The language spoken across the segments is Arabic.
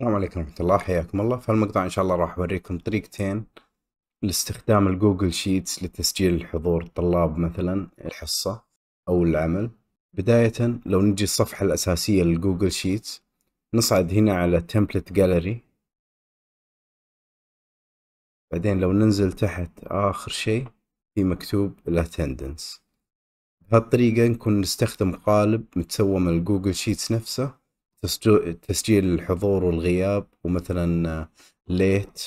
السلام عليكم ورحمة الله حياكم الله في المقطع إن شاء الله راح أوريكم طريقتين لاستخدام الجوجل شيتس لتسجيل الحضور الطلاب مثلا الحصة أو العمل بداية لو نجي الصفحة الأساسية للجوجل شيتس نصعد هنا على تمبلت جاليري بعدين لو ننزل تحت آخر شيء في مكتوب الاتندنس بهالطريقة نكون نستخدم قالب متسوى من الجوجل شيتس نفسه تسجيل الحضور والغياب ومثلا ليت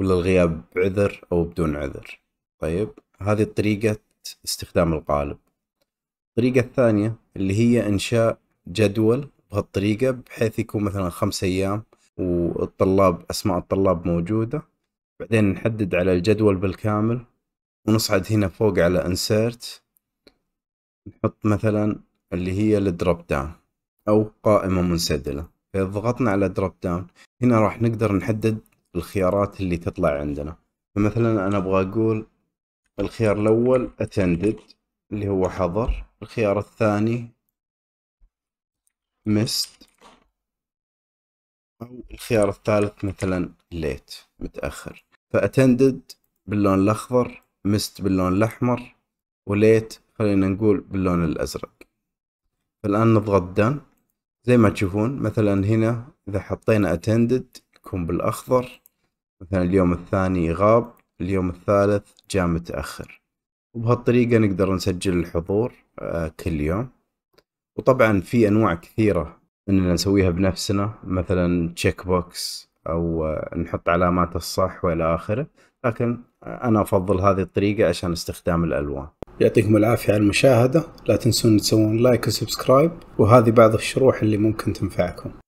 ولا الغياب بعذر او بدون عذر طيب هذه طريقة استخدام القالب الطريقة الثانية اللي هي انشاء جدول بهالطريقة بحيث يكون مثلا خمس ايام والطلاب اسماء الطلاب موجودة بعدين نحدد على الجدول بالكامل ونصعد هنا فوق على انسيرت نحط مثلا اللي هي الدروب داون أو قائمة منسدلة إذا ضغطنا على دروب داون هنا راح نقدر نحدد الخيارات اللي تطلع عندنا فمثلا أنا أبغى أقول الخيار الأول attended اللي هو حضر الخيار الثاني missed أو الخيار الثالث مثلا late متأخر فأتندد باللون الأخضر missed باللون الأحمر وليت خلينا نقول باللون الأزرق فالان نضغط done زي ما تشوفون مثلا هنا إذا حطينا attended يكون بالأخضر مثلا اليوم الثاني غاب اليوم الثالث جاء متأخر وبهالطريقة نقدر نسجل الحضور آه، كل يوم وطبعا في أنواع كثيرة إننا نسويها بنفسنا مثلا تشيك بوكس أو آه، نحط علامات الصح وإلى آخره لكن آه، أنا أفضل هذه الطريقة عشان استخدام الألوان يعطيكم العافية على المشاهدة لا تنسون تسوون لايك وسبسكرايب وهذه بعض الشروح اللي ممكن تنفعكم